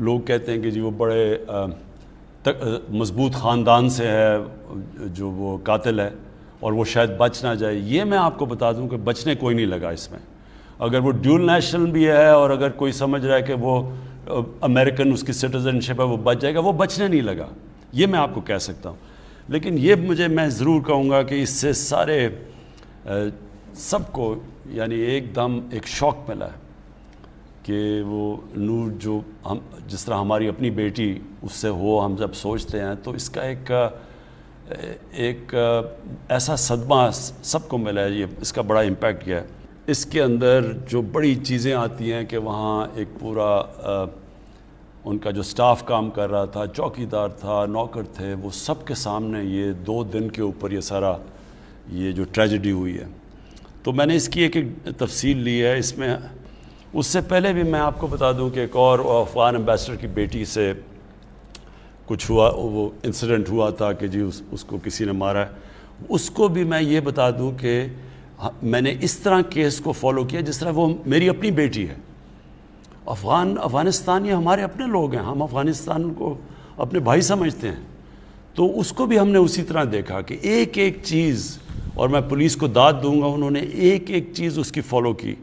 लोग कहते हैं कि जी वो बड़े मज़बूत ख़ानदान से है जो वो कातिल है और वो शायद बच ना जाए ये मैं आपको बता दूं कि बचने कोई नहीं लगा इसमें अगर वो ड्यूल नेशनल भी है और अगर कोई समझ रहा है कि वो अमेरिकन उसकी सिटीज़नशिप है वो बच जाएगा वो बचने नहीं लगा ये मैं आपको कह सकता हूँ लेकिन ये मुझे मैं ज़रूर कहूँगा कि इससे सारे सबको यानी एकदम एक शौक मिला है कि वो नूर जो हम जिस तरह हमारी अपनी बेटी उससे हो हम जब सोचते हैं तो इसका एक एक ऐसा सदमा सबको मिला है ये इसका बड़ा इम्पेक्ट गया है इसके अंदर जो बड़ी चीज़ें आती हैं कि वहाँ एक पूरा आ, उनका जो स्टाफ काम कर रहा था चौकीदार था नौकर थे वो सब के सामने ये दो दिन के ऊपर ये सारा ये जो ट्रेजडी हुई है तो मैंने इसकी एक एक तफसील ली है इसमें उससे पहले भी मैं आपको बता दूं कि एक और अफ़गान एम्बेसडर की बेटी से कुछ हुआ वो इंसिडेंट हुआ था कि जी उस, उसको किसी ने मारा है उसको भी मैं ये बता दूं कि मैंने इस तरह केस को फॉलो किया जिस तरह वो मेरी अपनी बेटी है अफ़गान अफ़गानिस्तान ये हमारे अपने लोग हैं हम अफ़गानिस्तान को अपने भाई समझते हैं तो उसको भी हमने उसी तरह देखा कि एक एक चीज़ और मैं पुलिस को दाद दूंगा उन्होंने एक एक चीज़ उसकी फॉलो की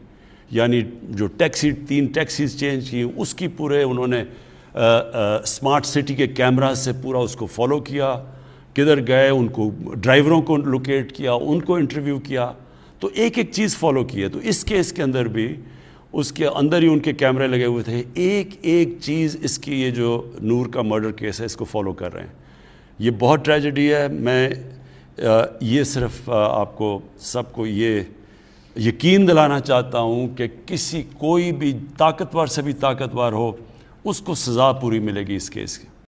यानी जो टैक्सी तीन टैक्सीज चेंज की उसकी पूरे उन्होंने स्मार्ट सिटी के कैमरा से पूरा उसको फॉलो किया किधर गए उनको ड्राइवरों को लोकेट किया उनको इंटरव्यू किया तो एक एक चीज़ फॉलो की है तो इस केस के अंदर भी उसके अंदर ही उनके कैमरे लगे हुए थे एक एक चीज़ इसकी ये जो नूर का मर्डर केस है इसको फॉलो कर रहे हैं ये बहुत ट्रेजेडी है मैं ये सिर्फ आपको सबको ये यकीन दिलाना चाहता हूँ कि किसी कोई भी ताकतवर से भी ताकतवर हो उसको सज़ा पूरी मिलेगी इस केस की